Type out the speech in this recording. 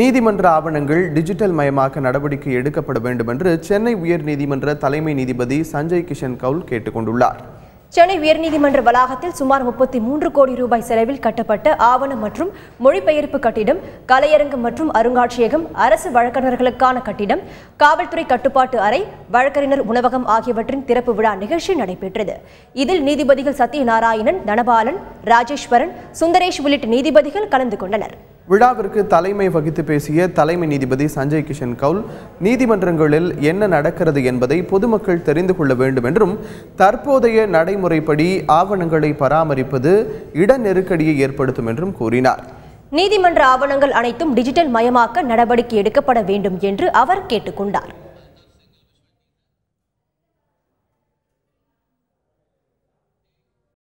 நீதிமன்ற ஆவணங்கள் டிஜிட்டல் மயமாக்க நடவடிக்கை எடுக்கப்பட வேண்டும் என்று சென்னை உயர்நீதிமன்ற தலைமை நீதிபதி சஞ்சய் கிஷன் கவுல் கொண்டுள்ளார் சென்னை உயர்நீதிமன்ற வளாகத்தில் சுமார் முப்பத்தி மூன்று கோடி ரூபாய் செலவில் கட்டப்பட்ட ஆவணம் மற்றும் மொழிபெயர்ப்பு கட்டிடம் கலையரங்கு மற்றும் அருங்காட்சியகம் அரசு வழக்கறிஞர்களுக்கான கட்டிடம் காவல்துறை கட்டுப்பாட்டு அறை வழக்கறிஞர் உணவகம் ஆகியவற்றின் திறப்பு விழா நிகழ்ச்சி நடைபெற்றது இதில் நீதிபதிகள் சத்யநாராயணன் தனபாலன் ராஜேஸ்வரன் சுந்தரேஷ் உள்ளிட்ட நீதிபதிகள் கலந்து கொண்டனர் விழாவிற்கு தலைமை வகித்து பேசிய தலைமை நீதிபதி சஞ்சய் கிஷன் கவுல் நீதிமன்றங்களில் என்ன நடக்கிறது என்பதை பொதுமக்கள் தெரிந்து கொள்ள வேண்டும் என்றும் தற்போதைய நடைமுறைப்படி ஆவணங்களை பராமரிப்பது இட நெருக்கடியை ஏற்படுத்தும் என்றும் கூறினார் நீதிமன்ற ஆவணங்கள் அனைத்தும் டிஜிட்டல் மயமாக்க நடவடிக்கை எடுக்கப்பட வேண்டும் என்று அவர் கேட்டுக்கொண்டார்